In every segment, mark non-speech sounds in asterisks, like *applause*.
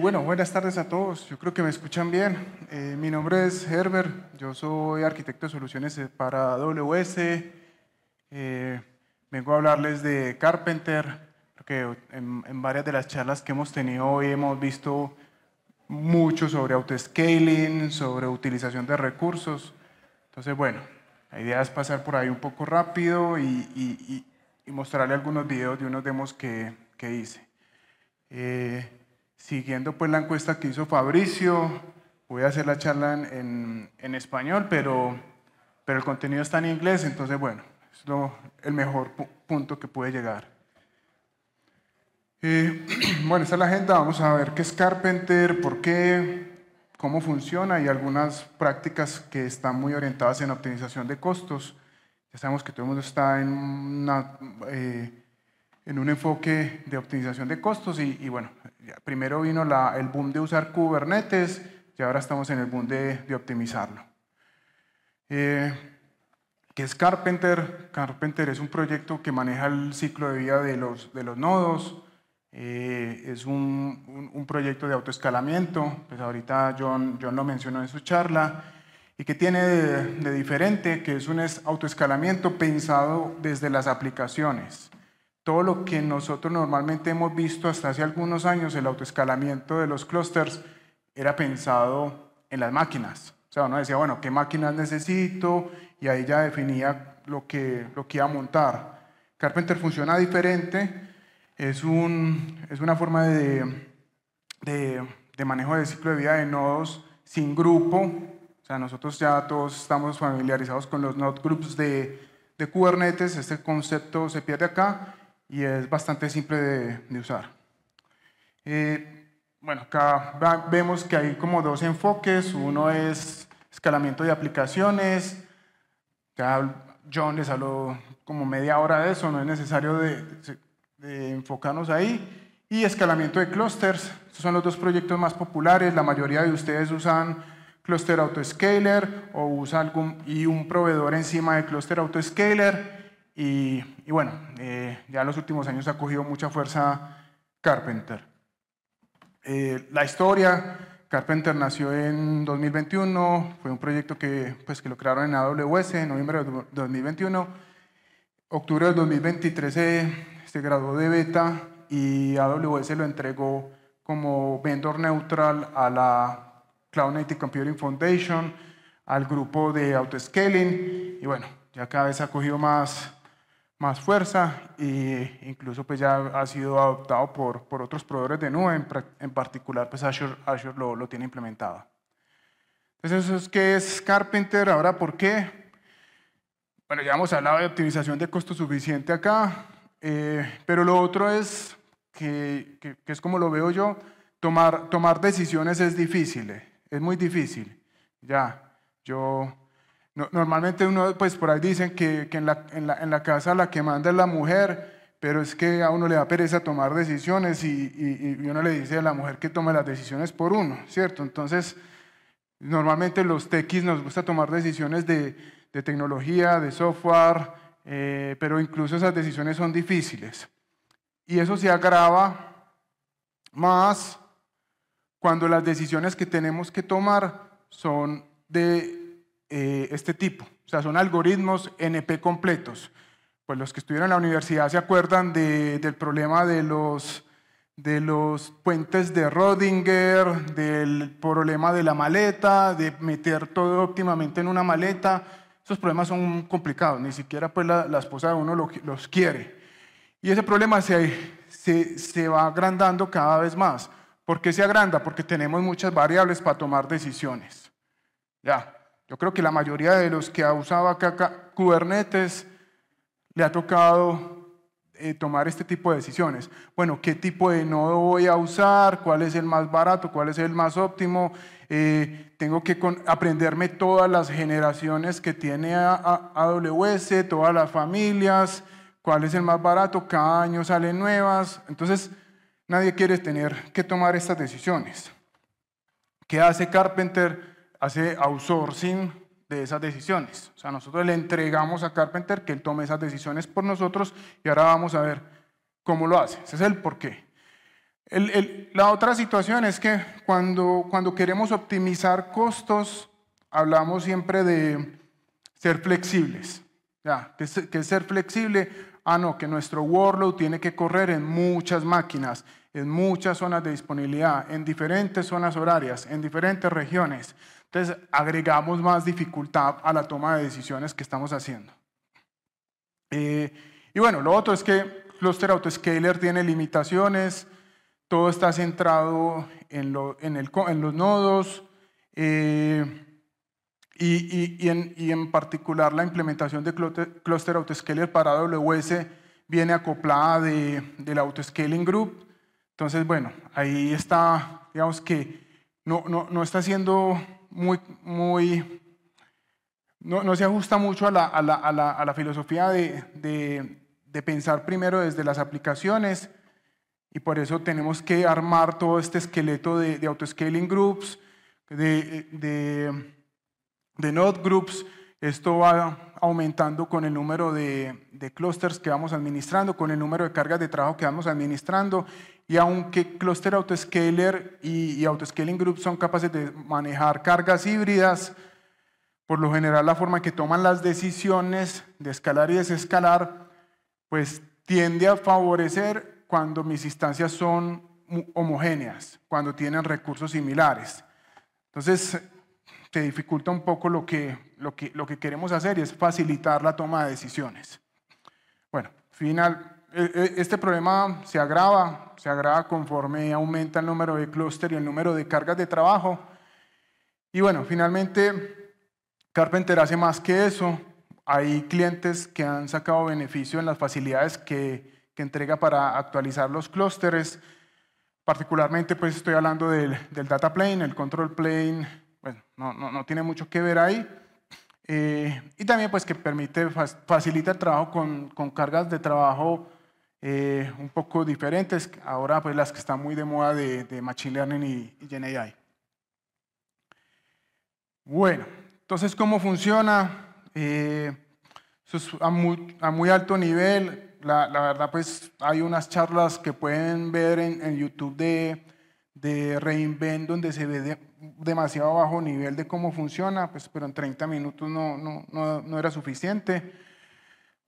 bueno, buenas tardes a todos. Yo creo que me escuchan bien. Eh, mi nombre es Herbert. Yo soy arquitecto de soluciones para AWS. Eh, vengo a hablarles de Carpenter, porque en, varias de las charlas que hemos tenido hoy hemos visto mucho sobre auto-scaling, sobre utilización de recursos. Entonces, bueno, la idea es pasar por ahí un poco rápido y, mostrarle algunos videos de unos demos que, que hice. Eh, Siguiendo pues la encuesta que hizo Fabricio, voy a hacer la charla en, español, pero, pero el contenido está en inglés, entonces bueno, es el mejor punto que puede llegar. Eh, *clears throat* bueno, esta es la agenda, vamos a ver qué es Carpenter, por qué, cómo funciona y algunas prácticas que están muy orientadas en optimización de costos. Ya sabemos que todo el mundo está en una... Eh, en un enfoque de optimización de costos y, bueno, primero vino el boom de usar Kubernetes y ahora estamos en el boom de, optimizarlo. Eh, ¿Qué es Carpenter? Carpenter es un proyecto que maneja el ciclo de vida de los, de los nodos, eh, es un, un, proyecto de autoescalamiento, pues ahorita John, John lo mencionó en su charla, y que tiene de, de diferente, que es un autoescalamiento pensado desde las aplicaciones todo lo que nosotros normalmente hemos visto hasta hace algunos años, el autoescalamiento de los clusters, era pensado en las máquinas. O sea, uno decía, bueno, ¿qué máquinas necesito? Y ahí ya definía lo que, lo que iba a montar. Carpenter funciona diferente, es, un, es una forma de, de, de manejo de ciclo de vida de nodos sin grupo. O sea, nosotros ya todos estamos familiarizados con los node groups de, de Kubernetes, este concepto se pierde acá y es bastante simple de, usar. Eh, bueno, acá vemos que hay como dos enfoques. Uno es escalamiento de aplicaciones. Ya John les habló como media hora de eso, no es necesario de enfocarnos ahí. Y escalamiento de clusters. Estos son los dos proyectos más populares. La mayoría de ustedes usan Cluster Autoscaler o usa algún, y un proveedor encima de Cluster Autoscaler. Y, bueno, eh, ya en los últimos años ha cogido mucha fuerza Carpenter. Eh, la historia, Carpenter nació en 2021, fue un proyecto que, pues, que lo crearon en AWS en noviembre de 2021. Octubre de 2023 eh, se, graduó de beta y AWS lo entregó como vendor neutral a la Cloud Native Computing Foundation, al grupo de Autoscaling, y bueno, ya cada vez ha cogido más, más fuerza e incluso pues ya ha sido adoptado por, por otros proveedores de nube, en, particular pues Azure, lo, lo, tiene implementado. Entonces eso es que es Carpenter, ahora ¿por qué? Bueno, ya hemos hablado de optimización de costo suficiente acá, eh, pero lo otro es, que, que, es como lo veo yo, tomar, tomar decisiones es difícil, eh, es muy difícil. Ya, yo normalmente uno, pues por ahí dicen que, en, la, casa la que manda es la mujer, pero es que a uno le da pereza tomar decisiones y, uno le dice a la mujer que tome las decisiones por uno, ¿cierto? Entonces, normalmente los techis nos gusta tomar decisiones de, de tecnología, de software, eh, pero incluso esas decisiones son difíciles. Y eso se agrava más cuando las decisiones que tenemos que tomar son de eh, este tipo. O sea, son algoritmos NP completos. Pues los que estuvieron en la universidad se acuerdan del problema de los, de los puentes de Rodinger, del problema de la maleta, de meter todo óptimamente en una maleta. Esos problemas son complicados, ni siquiera pues la, esposa de uno los quiere. Y ese problema se, se, se va agrandando cada vez más. ¿Por qué se agranda? Porque tenemos muchas variables para tomar decisiones. Ya, yo creo que la mayoría de los que ha usado acá Kubernetes le ha tocado eh, tomar este tipo de decisiones. Bueno, ¿qué tipo de nodo voy a usar? ¿Cuál es el más barato? ¿Cuál es el más óptimo? Eh, tengo que aprenderme todas las generaciones que tiene AWS, todas las familias, cuál es el más barato, cada año salen nuevas. Entonces, nadie quiere tener que tomar estas decisiones. ¿Qué hace Carpenter? hace outsourcing de esas decisiones. O sea, nosotros le entregamos a Carpenter que él tome esas decisiones por nosotros y ahora vamos a ver cómo lo hace. Ese es el porqué. El, la otra situación es que cuando, cuando queremos optimizar costos, hablamos siempre de ser flexibles. Ya, que, que ser flexible, ah no, que nuestro workload tiene que correr en muchas máquinas, en muchas zonas de disponibilidad, en diferentes zonas horarias, en diferentes regiones. Entonces, agregamos más dificultad a la toma de decisiones que estamos haciendo. Eh, y bueno, lo otro es que Cluster Autoscaler tiene limitaciones, todo está centrado en, los nodos eh, y, en, particular la implementación de Cluster Autoscaler para AWS viene acoplada de, del Autoscaling Group. Entonces, bueno, ahí está, digamos que no, no, no está siendo muy, muy, no, se ajusta mucho a la, filosofía de, pensar primero desde las aplicaciones y por eso tenemos que armar todo este esqueleto de, de autoscaling groups, de, de node groups, esto va aumentando con el número de, de que vamos administrando, con el número de cargas de trabajo que vamos administrando. Y aunque Cluster Autoscaler y, y Autoscaling Group son capaces de manejar cargas híbridas, por lo general la forma en que toman las decisiones de escalar y desescalar, pues tiende a favorecer cuando mis instancias son homogéneas, cuando tienen recursos similares. Entonces, te dificulta un poco lo que lo que, lo que queremos hacer es facilitar la toma de decisiones. Bueno, final, eh, eh, este problema se agrava, se agrava conforme aumenta el número de clúster y el número de cargas de trabajo. Y bueno, finalmente Carpenter hace más que eso. Hay clientes que han sacado beneficio en las facilidades que, entrega para actualizar los clústeres. Particularmente, pues estoy hablando del, data plane, el control plane, bueno, no tiene mucho que ver ahí eh, y también pues que permite, facilita el trabajo con, cargas de trabajo eh, un poco diferentes, ahora pues las que están muy de moda de, Machine Learning y, y Bueno, entonces cómo funciona, eh, a, muy, alto nivel, la, verdad pues hay unas charlas que pueden ver en, YouTube de, de Reinvent donde se ve demasiado bajo nivel de cómo funciona, pues, pero en 30 minutos no, no, no, no era suficiente.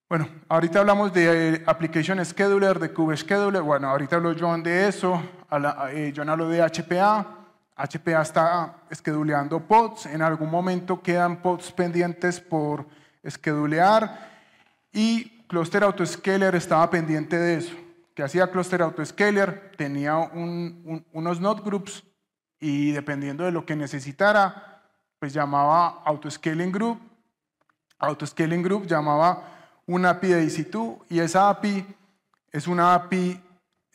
Bueno, ahorita hablamos de eh, Application Scheduler, de Kube Scheduler. Bueno, ahorita habló John de eso. Eh, John habló de HPA. HPA está scheduleando pods. En algún momento quedan pods pendientes por schedulear. Y Cluster Autoscaler estaba pendiente de eso. ¿Qué hacía Cluster Autoscaler? Tenía unos node groups y dependiendo de lo que necesitara, pues llamaba Autoscaling Group. Autoscaling Group llamaba una API de ec y esa API es una API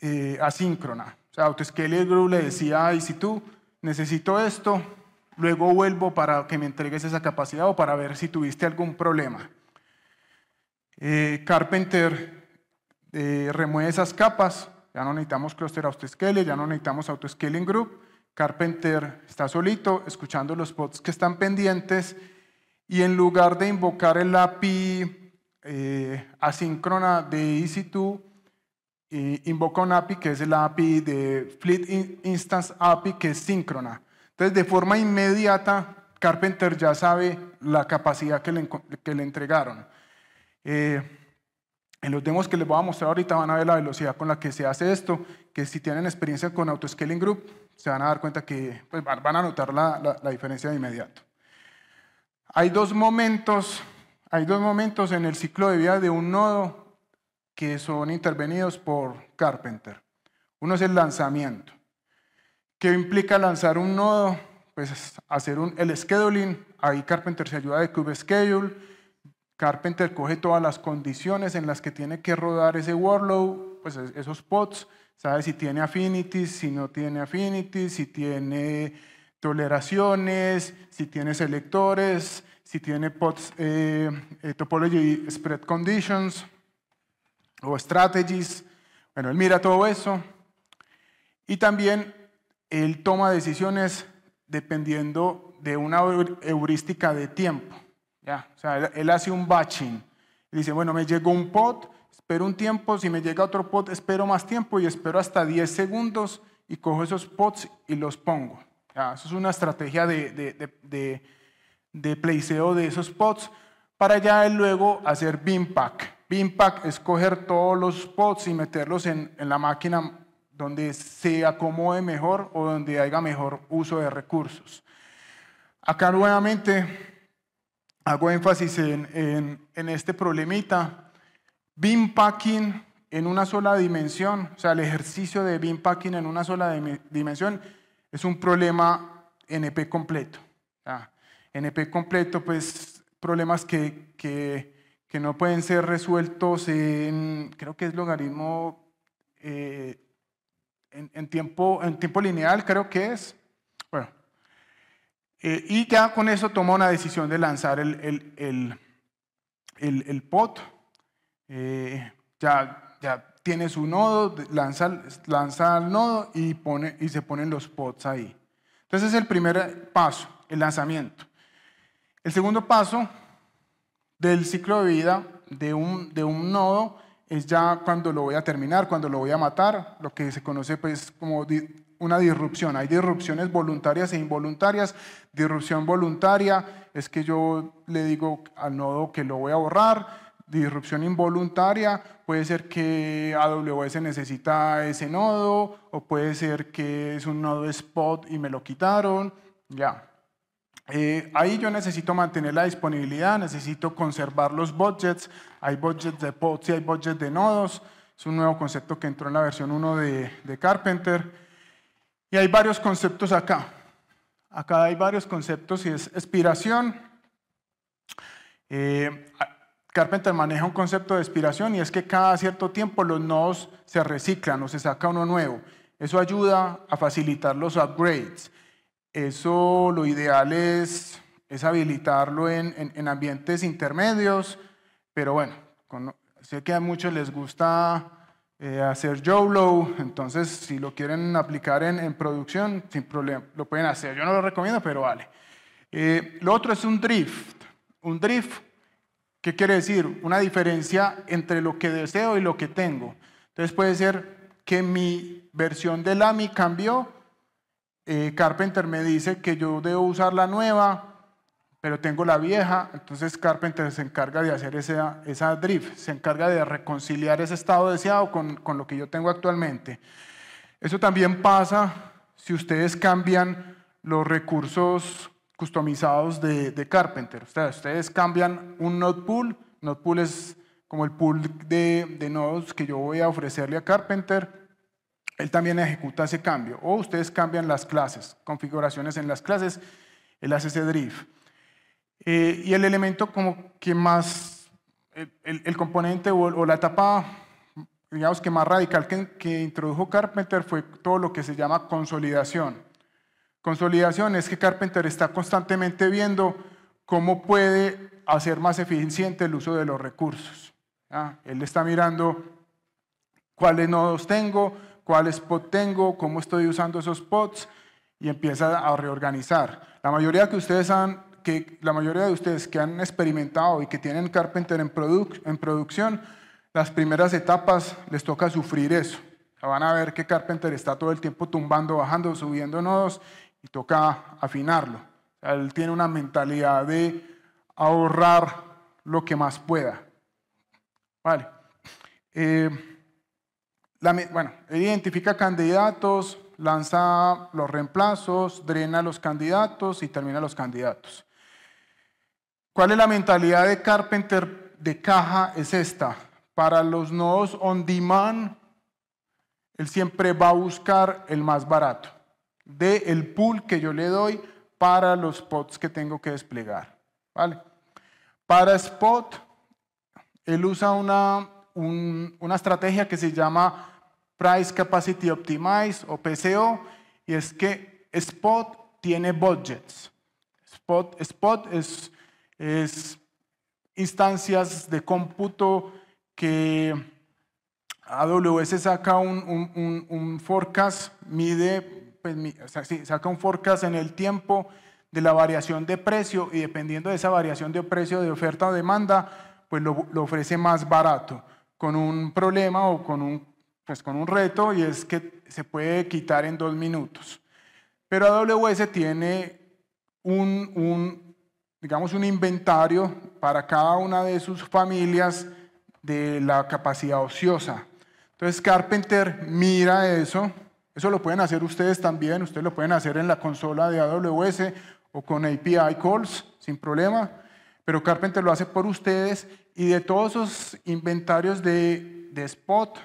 eh, asíncrona. O sea, Autoscaling Group le decía a EC2, necesito esto, luego vuelvo para que me entregues esa capacidad o para ver si tuviste algún problema. Eh, Carpenter eh, remueve esas capas, ya no necesitamos cluster autoscaling, ya no necesitamos autoscaling group, Carpenter está solito escuchando los bots que están pendientes y en lugar de invocar el API eh, asíncrona de EC2, eh, invoca un API que es el API de Fleet Instance API que es síncrona. Entonces, de forma inmediata, Carpenter ya sabe la capacidad que le, que le entregaron. Eh, en los demos que les voy a mostrar ahorita van a ver la velocidad con la que se hace esto, que si tienen experiencia con Autoscaling Group, se van a dar cuenta que pues, van a notar la, la, diferencia de inmediato. Hay dos, momentos, hay dos momentos en el ciclo de vida de un nodo que son intervenidos por Carpenter. Uno es el lanzamiento. ¿Qué implica lanzar un nodo? Pues hacer un, el scheduling. Ahí Carpenter se ayuda de Cube Schedule Carpenter coge todas las condiciones en las que tiene que rodar ese workload, pues esos pods, sabe si tiene affinities, si no tiene affinities, si tiene toleraciones, si tiene selectores, si tiene pods, eh, eh, topology spread conditions o strategies. Bueno, él mira todo eso. Y también él toma decisiones dependiendo de una heurística de tiempo. Ya, o sea, él, hace un batching. Dice, bueno, me llegó un pot, espero un tiempo, si me llega otro pot, espero más tiempo y espero hasta 10 segundos y cojo esos pots y los pongo. Ya, eso es una estrategia de, de, de, de, placeo de esos pots para ya luego hacer bin pack. pack es coger todos los pots y meterlos en, en la máquina donde se acomode mejor o donde haya mejor uso de recursos. Acá nuevamente hago énfasis en, este problemita. Beam packing en una sola dimensión, o sea, el ejercicio de beam packing en una sola dimensión es un problema NP completo. NP completo, pues problemas que, que, no pueden ser resueltos en, creo que es logaritmo, eh, en, tiempo, en tiempo lineal, creo que es. Bueno, eh, y ya con eso toma una decisión de lanzar el, el, el, el, el pot. Eh, ya, ya tiene su nodo, lanza, lanza el nodo y, pone, y se ponen los pods ahí. Entonces es el primer paso, el lanzamiento. El segundo paso del ciclo de vida de un, de un nodo es ya cuando lo voy a terminar, cuando lo voy a matar, lo que se conoce pues como una disrupción. Hay disrupciones voluntarias e involuntarias. Disrupción voluntaria es que yo le digo al nodo que lo voy a borrar. Disrupción involuntaria puede ser que AWS necesita ese nodo o puede ser que es un nodo spot y me lo quitaron. Ya. Eh, ahí yo necesito mantener la disponibilidad, necesito conservar los budgets. Hay budgets de pods y hay budgets de nodos. Es un nuevo concepto que entró en la versión 1 de, de Carpenter. Y hay varios conceptos acá. Acá hay varios conceptos y es expiración. Eh, Carpenter maneja un concepto de expiración y es que cada cierto tiempo los nodos se reciclan o se saca uno nuevo. Eso ayuda a facilitar los upgrades. Eso lo ideal es, es habilitarlo en, ambientes intermedios, pero bueno, sé que a muchos les gusta eh, hacer YOLO, entonces si lo quieren aplicar en, en, producción, sin problema, lo pueden hacer. Yo no lo recomiendo, pero vale. Eh, lo otro es un drift. Un drift, ¿qué quiere decir? Una diferencia entre lo que deseo y lo que tengo. Entonces puede ser que mi versión del AMI cambió, eh, Carpenter me dice que yo debo usar la nueva, pero tengo la vieja, entonces Carpenter se encarga de hacer esa, drift, se encarga de reconciliar ese estado deseado con, lo que yo tengo actualmente. Eso también pasa si ustedes cambian los recursos customizados de, de Carpenter. Ustedes, ustedes cambian un node pool, node pool es como el pool de, de nodos que yo voy a ofrecerle a Carpenter, él también ejecuta ese cambio. O ustedes cambian las clases, configuraciones en las clases, él hace ese drift. Eh, y el elemento como que más, el, el, componente o, la etapa, digamos que más radical que, que introdujo Carpenter fue todo lo que se llama consolidación. Consolidación es que Carpenter está constantemente viendo cómo puede hacer más eficiente el uso de los recursos. Él está mirando cuáles nodos tengo, cuáles pods tengo, cómo estoy usando esos pods y empieza a reorganizar. La mayoría que ustedes han que la mayoría de ustedes que han experimentado y que tienen Carpenter en, producción, las primeras etapas les toca sufrir eso. van a ver que Carpenter está todo el tiempo tumbando, bajando, subiendo nodos y toca afinarlo. él tiene una mentalidad de ahorrar lo que más pueda. Vale. Eh, bueno, identifica candidatos, lanza los reemplazos, drena los candidatos y termina los candidatos. ¿Cuál es la mentalidad de Carpenter de caja? Es esta. Para los nodos on demand, él siempre va a buscar el más barato de el pool que yo le doy para los spots que tengo que desplegar. ¿vale? Para spot, él usa una, una estrategia que se llama Price Capacity Optimize o PCO, y es que spot tiene budgets. Spot, spot es es instancias de cómputo que AWS saca un, un, forecast, mide, pues, saca un forecast en el tiempo de la variación de precio y dependiendo de esa variación de precio de oferta o demanda, pues lo, ofrece más barato, con un problema o con un, pues, con un reto y es que se puede quitar en dos minutos. Pero AWS tiene un, un, digamos, un inventario para cada una de sus familias de la capacidad ociosa. Entonces Carpenter mira eso, eso lo pueden hacer ustedes también, ustedes lo pueden hacer en la consola de AWS o con API calls, sin problema, pero Carpenter lo hace por ustedes y de todos esos inventarios de, de spot,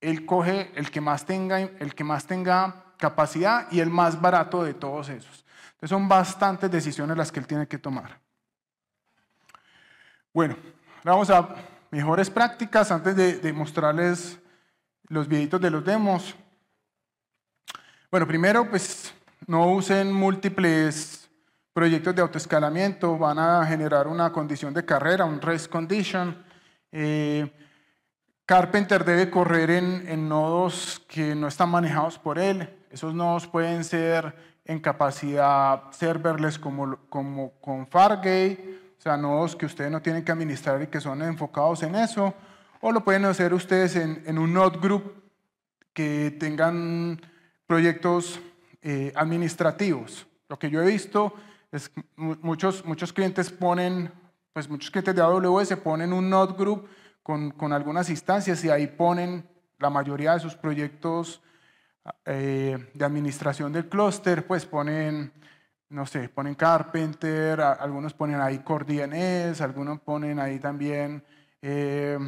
él coge el que, más tenga, el que más tenga capacidad y el más barato de todos esos. Entonces son bastantes decisiones las que él tiene que tomar. Bueno, vamos a mejores prácticas antes de, mostrarles los videitos de los demos. Bueno, primero, pues no usen múltiples proyectos de autoescalamiento, van a generar una condición de carrera, un rest condition. Eh, Carpenter debe correr en, nodos que no están manejados por él. Esos nodos pueden ser en capacidad serverless como, como con Fargate, o sea, nodos que ustedes no tienen que administrar y que son enfocados en eso, o lo pueden hacer ustedes en, en un node group que tengan proyectos eh, administrativos. Lo que yo he visto es muchos, muchos clientes ponen, pues muchos clientes de AWS ponen un node group con, con algunas instancias y ahí ponen la mayoría de sus proyectos Ah, eh, de administración del clúster, pues ponen, no sé, ponen Carpenter, algunos ponen ahí Core algunos ponen ahí también eh,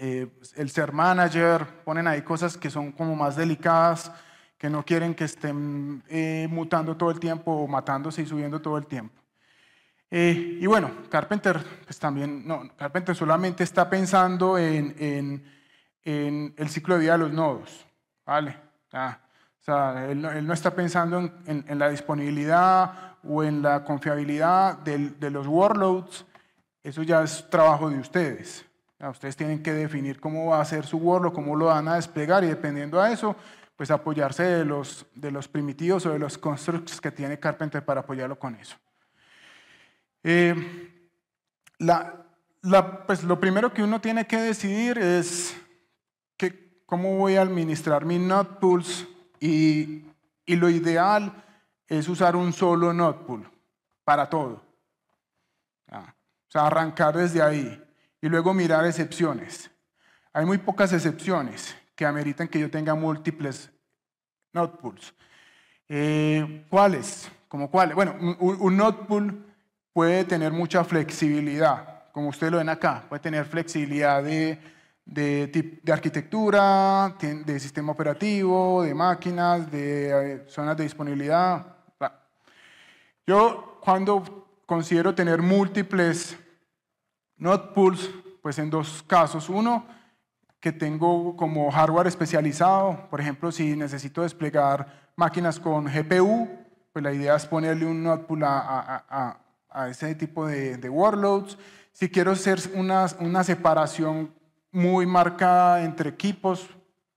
eh, el ser manager, ponen ahí cosas que son como más delicadas, que no quieren que estén mutando todo el tiempo o matándose y subiendo todo el tiempo. y bueno, Carpenter, pues también, no, Carpenter solamente está pensando en, en, el ciclo de vida de los nodos. ¿Vale? o sea, él, no está pensando en, la disponibilidad o en la confiabilidad de los workloads. Eso ya es trabajo de ustedes. ustedes tienen que definir cómo va a ser su workload, cómo lo van a desplegar y dependiendo a eso, pues apoyarse de los, de los primitivos o de los constructs que tiene Carpenter para apoyarlo con eso. Eh, pues lo primero que uno tiene que decidir es cómo voy a administrar mis node pools y, lo ideal es usar un solo node pool para todo. Ah, o sea, arrancar desde ahí y luego mirar excepciones. Hay muy pocas excepciones que ameritan que yo tenga múltiples node pools. Eh, ¿Cuáles? ¿Como cuáles? Bueno, un, un node pool puede tener mucha flexibilidad, como ustedes lo ven acá, puede tener flexibilidad de de, de arquitectura, de sistema operativo, de máquinas, de eh, zonas de disponibilidad. Yo cuando considero tener múltiples node pools, pues en dos casos. Uno, que tengo como hardware especializado, por ejemplo, si necesito desplegar máquinas con GPU, pues la idea es ponerle un node pool a, a, a ese tipo de, de, workloads. Si quiero hacer una, una separación muy marcada entre equipos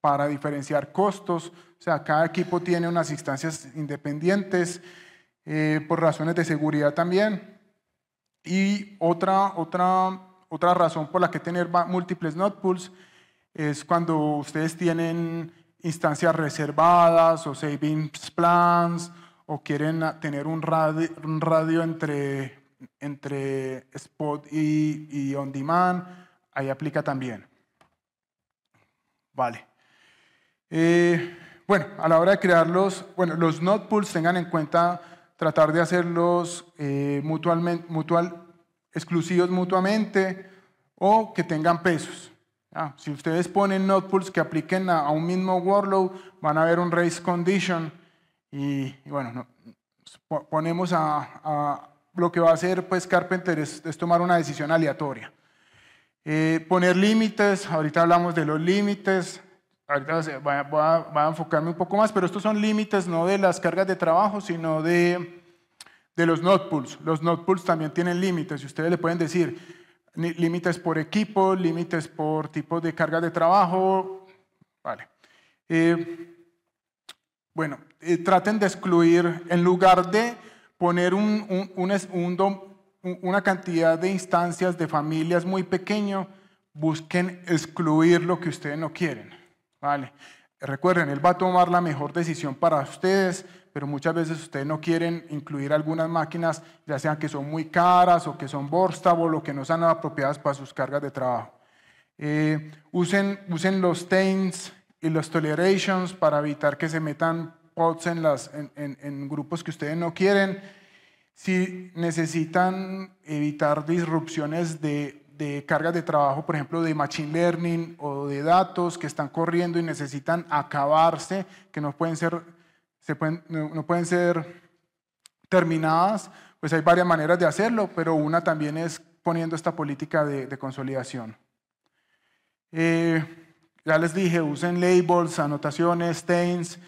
para diferenciar costos, o sea, cada equipo tiene unas instancias independientes eh, por razones de seguridad también. Y otra, otra, otra razón por la que tener múltiples node pools es cuando ustedes tienen instancias reservadas o savings plans o quieren tener un radio, un radio entre, entre spot y on demand ahí aplica también. Vale. Eh, bueno, a la hora de crearlos, bueno, los node pools tengan en cuenta tratar de hacerlos eh, mutualmente, exclusivos mutuamente o que tengan pesos. Ah, si ustedes ponen node pools que apliquen a, un mismo workload, van a ver un race condition y, bueno, ponemos a, lo que va a hacer pues Carpenter es tomar una decisión aleatoria. Eh, poner límites, ahorita hablamos de los límites, ahorita voy a, enfocarme un poco más, pero estos son límites no de las cargas de trabajo, sino de, los node pools. Los node pools también tienen límites y ustedes le pueden decir límites por equipo, límites por tipo de carga de trabajo, vale. Eh, bueno, eh, traten de excluir, en lugar de poner un, un, un una cantidad de instancias de familias muy pequeño, busquen excluir lo que ustedes no quieren. ¿vale? Recuerden, él va a tomar la mejor decisión para ustedes, pero muchas veces ustedes no quieren incluir algunas máquinas, ya sean que son muy caras o que son Borstable o que no sean apropiadas para sus cargas de trabajo. Eh, usen, los stains y los tolerations para evitar que se metan pods las, en grupos que ustedes no quieren. Si necesitan evitar disrupciones de, de cargas de trabajo, por ejemplo, de machine learning o de datos que están corriendo y necesitan acabarse, que no pueden ser, se pueden, no, pueden ser terminadas, pues hay varias maneras de hacerlo, pero una también es poniendo esta política de, consolidación. Eh, ya les dije, usen labels, anotaciones, stains,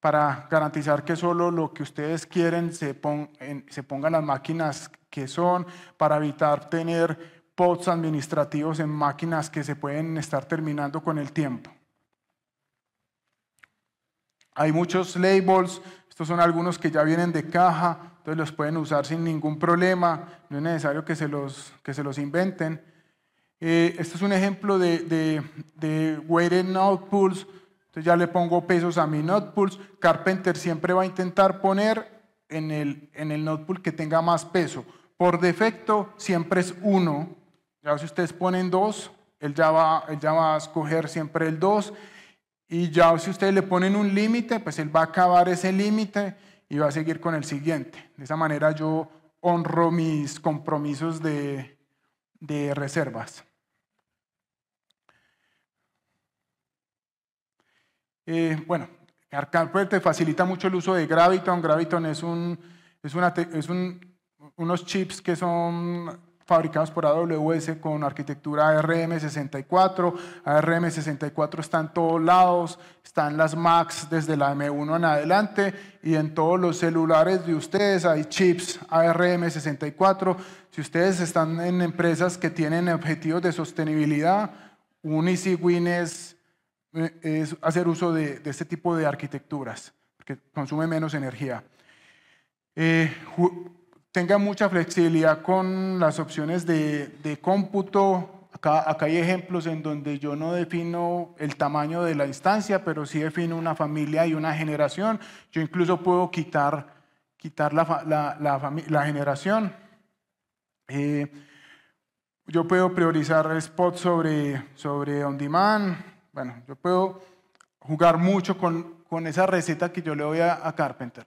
para garantizar que solo lo que ustedes quieren se, pongan, se las máquinas que son, para evitar tener pods administrativos en máquinas que se pueden estar terminando con el tiempo. Hay muchos labels, estos son algunos que ya vienen de caja, entonces los pueden usar sin ningún problema, no es necesario que se los, que se los inventen. Eh, este es un ejemplo de, de, de weighted outputs, entonces ya le pongo pesos a mi node Carpenter siempre va a intentar poner en el, en el que tenga más peso. Por defecto siempre es uno, Ya si ustedes ponen dos, él ya, va, ya va a escoger siempre el 2. Y ya si ustedes le ponen un límite, pues él va a acabar ese límite y va a seguir con el siguiente. De esa manera yo honro mis compromisos de, de reservas. Eh, bueno, CarCarper pues, te facilita mucho el uso de Graviton. Graviton es, un, es, es unos chips que son fabricados por AWS con arquitectura ARM64. ARM64 está en todos lados, están las Macs desde la M1 en adelante y en todos los celulares de ustedes hay chips ARM64. Si ustedes están en empresas que tienen objetivos de sostenibilidad, un EasyWin es eh, es hacer uso de, este tipo de arquitecturas, porque consume menos energía. Eh, tenga mucha flexibilidad con las opciones de, de cómputo. Acá, hay ejemplos en donde yo no defino el tamaño de la instancia, pero sí defino una familia y una generación. Yo incluso puedo quitar, quitar la, la, la, generación. Eh, yo puedo priorizar spot sobre, sobre on demand bueno, yo puedo jugar mucho con, esa receta que yo le doy a, Carpenter.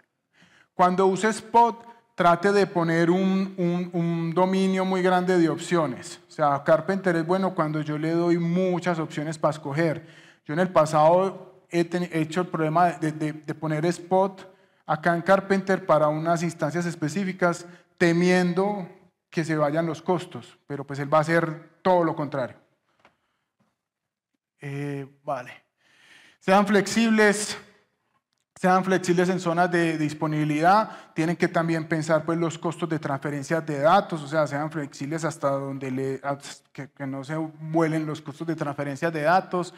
Cuando use Spot, trate de poner un, dominio muy grande de opciones. O sea, Carpenter es bueno cuando yo le doy muchas opciones para escoger. Yo en el pasado he, hecho el problema de, de, de, poner spot acá en Carpenter para unas instancias específicas, temiendo que se vayan los costos, pero pues él va a hacer todo lo contrario. Eh, vale. Sean flexibles, sean flexibles en zonas de disponibilidad, tienen que también pensar pues, los costos de transferencia de datos, o sea, sean flexibles hasta donde le, que, no se vuelen los costos de transferencia de datos,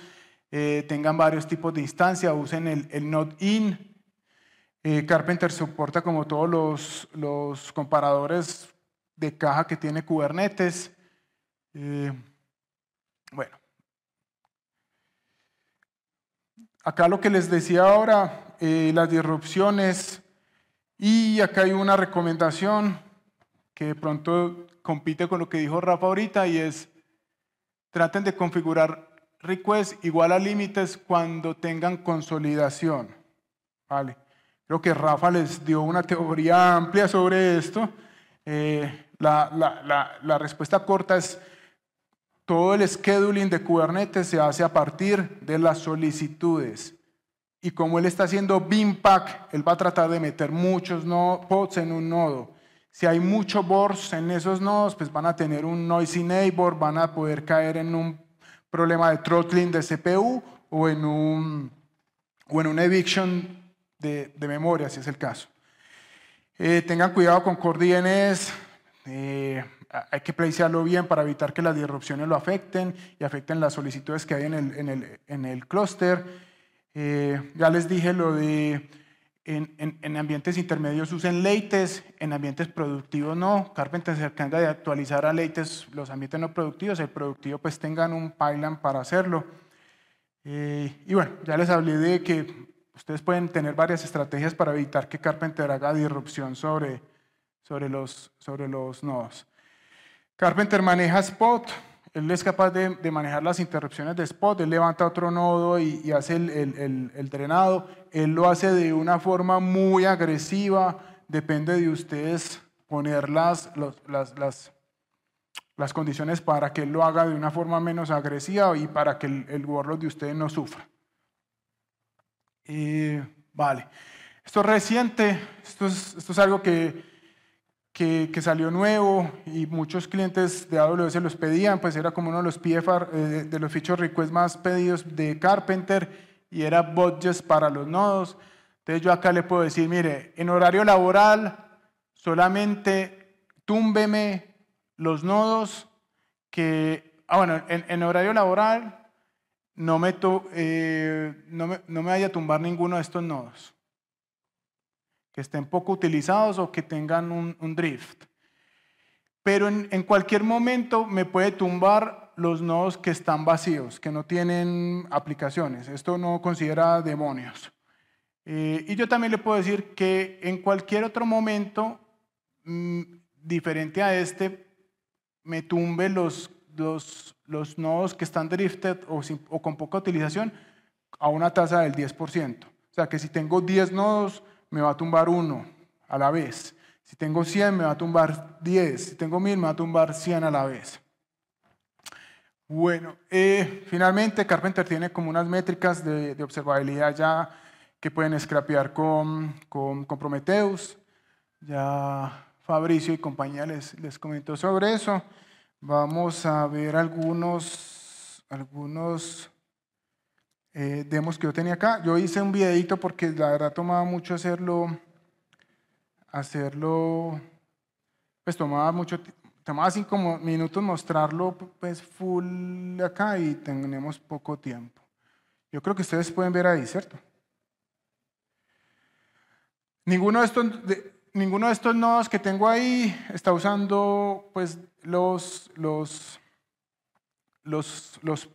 eh, tengan varios tipos de instancia, usen el, not in. Eh, Carpenter soporta como todos los, comparadores de caja que tiene Kubernetes. bueno, Acá lo que les decía ahora, eh, las disrupciones, y acá hay una recomendación que de pronto compite con lo que dijo Rafa ahorita y es, traten de configurar request igual a límites cuando tengan consolidación. Vale. Creo que Rafa les dio una teoría amplia sobre esto. Eh, la respuesta corta es todo el scheduling de Kubernetes se hace a partir de las solicitudes. Y como él está haciendo BIMPACK, él va a tratar de meter muchos pods en un nodo. Si hay muchos boards en esos nodos, pues van a tener un noisy neighbor, van a poder caer en un problema de throttling de CPU o en un, o un eviction de, memoria, si es el caso. Eh, tengan cuidado con CoreDNS. Eh, hay que placearlo bien para evitar que las disrupciones lo afecten y afecten las solicitudes que hay en el, clúster. Eh, ya les dije lo de en, ambientes intermedios usen leites, en ambientes productivos no. Carpenter se encarga de actualizar a leites los ambientes no productivos, el productivo pues tengan un pipeline para hacerlo. Eh, y bueno, ya les hablé de que ustedes pueden tener varias estrategias para evitar que Carpenter haga disrupción sobre, sobre, los, sobre los nodos. Carpenter maneja Spot, él es capaz de, manejar las interrupciones de Spot, él levanta otro nodo y, hace el, drenado, él lo hace de una forma muy agresiva, depende de ustedes poner las, las, condiciones para que él lo haga de una forma menos agresiva y para que el, borro de ustedes no sufra. Eh, vale, esto es reciente, esto esto es algo que que, salió nuevo y muchos clientes de AWS los pedían, pues era como uno de los PFR, eh, de los fichos request más pedidos de Carpenter y era budgets para los nodos. Entonces yo acá le puedo decir, mire, en horario laboral solamente túmbeme los nodos que, ah bueno, en, horario laboral eh, no me, no me vaya a tumbar ninguno de estos nodos que estén poco utilizados o que tengan un, drift. Pero en, cualquier momento me puede tumbar los nodos que están vacíos, que no tienen aplicaciones. Esto no considera demonios. Eh, y yo también le puedo decir que en cualquier otro momento mm, diferente a este, me tumbe los, los, nodos que están drifted o, o con poca utilización a una tasa del 10%. O sea que si tengo 10 nodos, me va a tumbar uno a la vez. Si tengo 100, me va a tumbar 10. Si tengo 1000, me va a tumbar 100 a la vez. Bueno, eh, finalmente Carpenter tiene como unas métricas de, observabilidad ya que pueden scrapear con, con, Prometheus. Ya Fabricio y compañía les, les comentó sobre eso. Vamos a ver algunos, algunos eh, demos que yo tenía acá. Yo hice un videito porque la verdad tomaba mucho hacerlo, hacerlo, pues tomaba mucho, tomaba cinco minutos mostrarlo pues full acá y tenemos poco tiempo. Yo creo que ustedes pueden ver ahí, ¿cierto? Ninguno de estos, de, ninguno de estos nodos que tengo ahí está usando pues los, los, los, los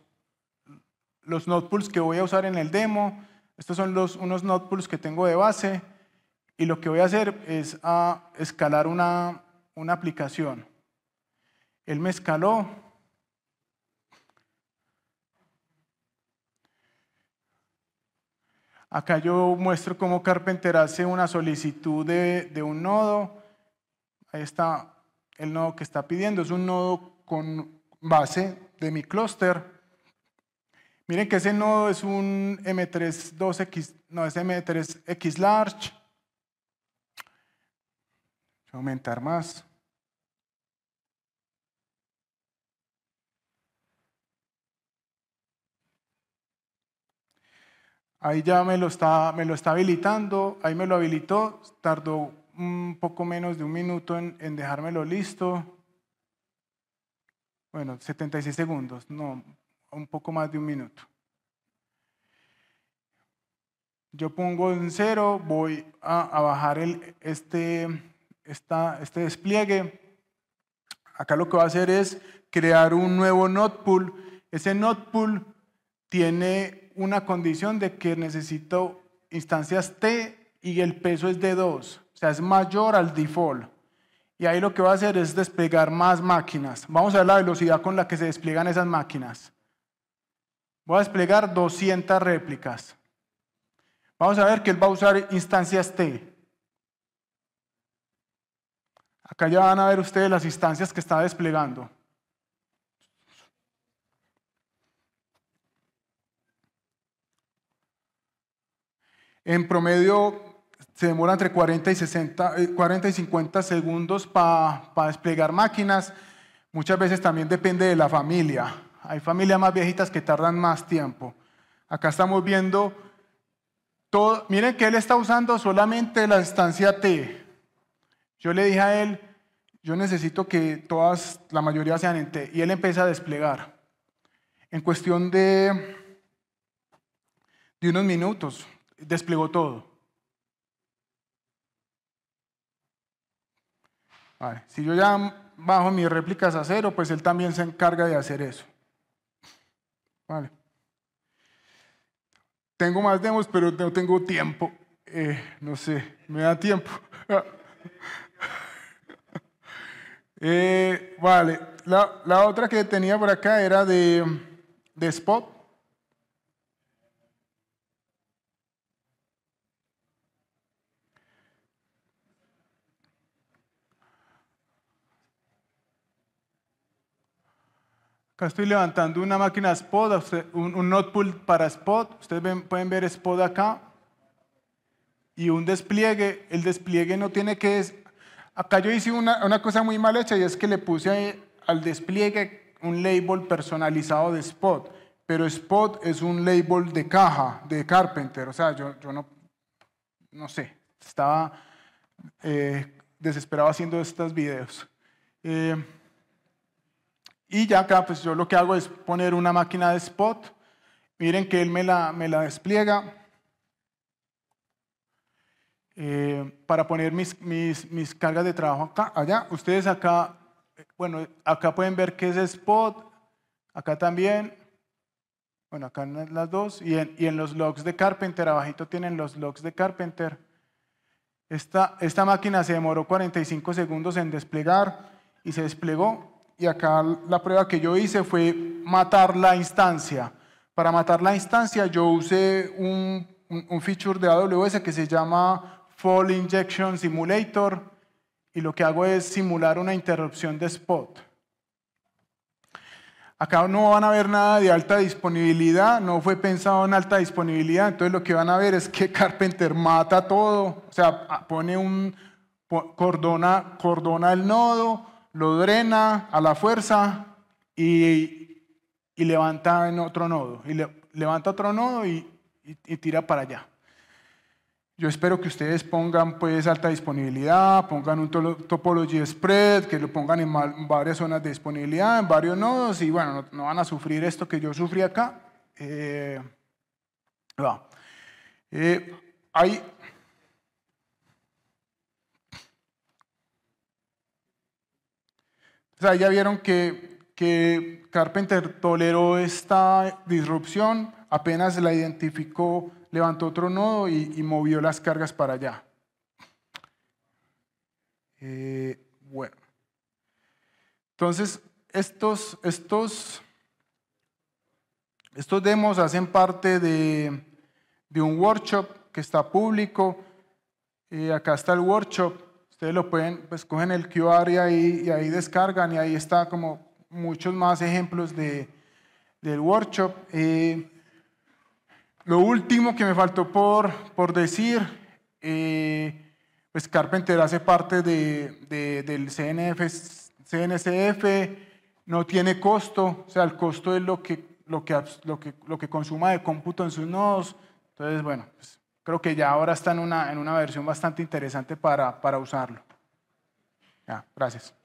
los node pools que voy a usar en el demo. Estos son los, unos node que tengo de base. Y lo que voy a hacer es ah, escalar una, aplicación. Él me escaló. Acá yo muestro cómo Carpenter hace una solicitud de, de un nodo. Ahí está el nodo que está pidiendo. Es un nodo con base de mi clúster. Miren que ese nodo es un m dos x no es M3X large. Voy a aumentar más. Ahí ya me lo, está, me lo está habilitando, ahí me lo habilitó, tardó un poco menos de un minuto en, en dejármelo listo. Bueno, 76 segundos, no, un poco más de un minuto. Yo pongo en cero, voy a, bajar el, este, este despliegue. Acá lo que va a hacer es crear un nuevo node pool. Ese node pool tiene una condición de que necesito instancias T y el peso es de 2, o sea, es mayor al default. Y ahí lo que va a hacer es desplegar más máquinas. Vamos a ver la velocidad con la que se despliegan esas máquinas. Voy a desplegar 200 réplicas. Vamos a ver que él va a usar instancias T. Acá ya van a ver ustedes las instancias que está desplegando. En promedio se demora entre 40 y, 60, 40 eh, y 50 segundos para desplegar máquinas. Muchas veces también depende de la familia. Hay familias más viejitas que tardan más tiempo. Acá estamos viendo todo. Miren que él está usando solamente la estancia T. Yo le dije a él, yo necesito que todas, la mayoría sean en T. Y él empieza a desplegar. En cuestión de, de unos minutos, desplegó todo. si yo ya bajo mis réplicas a cero, pues él también se encarga de hacer eso. Vale. Tengo más demos, pero no tengo tiempo. Eh, no sé, me da tiempo. *laughs* Eh, vale, la, la, otra que tenía por acá era de, de Spot. Acá estoy levantando una máquina Spot, un, notebook para Spot. Ustedes pueden ver Spot acá. Y un despliegue. El despliegue no tiene que... Es... Acá yo hice una, cosa muy mal hecha y es que le puse al despliegue un label personalizado de Spot. Pero Spot es un label de caja, de Carpenter. O sea, yo, yo no... No sé. Estaba eh, desesperado haciendo estos videos. Eh, y ya acá pues yo lo que hago es poner una máquina de spot. Miren que él me la, me la despliega. Eh, para poner mis, mis, cargas de trabajo acá, allá. Ustedes acá, bueno, acá pueden ver que es spot, acá también, bueno, acá las dos, y en, los logs de Carpenter, abajito tienen los logs de Carpenter. Esta, esta máquina se demoró 45 segundos en desplegar y se desplegó y acá la prueba que yo hice fue matar la instancia. Para matar la instancia yo usé un, feature de AWS que se llama Fall Injection Simulator y lo que hago es simular una interrupción de spot. Acá no van a ver nada de alta disponibilidad, no fue pensado en alta disponibilidad, entonces lo que van a ver es que *laughs* Carpenter mata todo, o sea, pone un, cordona, cordona el nodo, lo drena a la fuerza y, y levanta en otro nodo. Y le, levanta otro nodo y, y, tira para allá. Yo espero que ustedes pongan pues alta disponibilidad, pongan un topology spread, que lo pongan en varias zonas de disponibilidad, en varios nodos y bueno, no, van a sufrir esto que yo sufrí acá. Eh, eh hay O sea, ya vieron que, Carpenter toleró esta disrupción, apenas la identificó, levantó otro nodo y, movió las cargas para allá. Eh, bueno. Entonces, estos, estos, estos demos hacen parte de, un workshop que está público. Eh, acá está el workshop. Ustedes lo pueden, pues cogen el QR y ahí, y ahí descargan y ahí está como muchos más ejemplos del workshop. Eh, lo último que me faltó por, por decir, eh, pues Carpenter hace parte del CNF, CNCF, no tiene costo, o sea, el costo es lo que, lo que, lo que, lo que consuma de cómputo en sus nodos. Entonces, bueno, pues, Creo que ya ahora está en una, en una versión bastante interesante para, usarlo. Ya, gracias.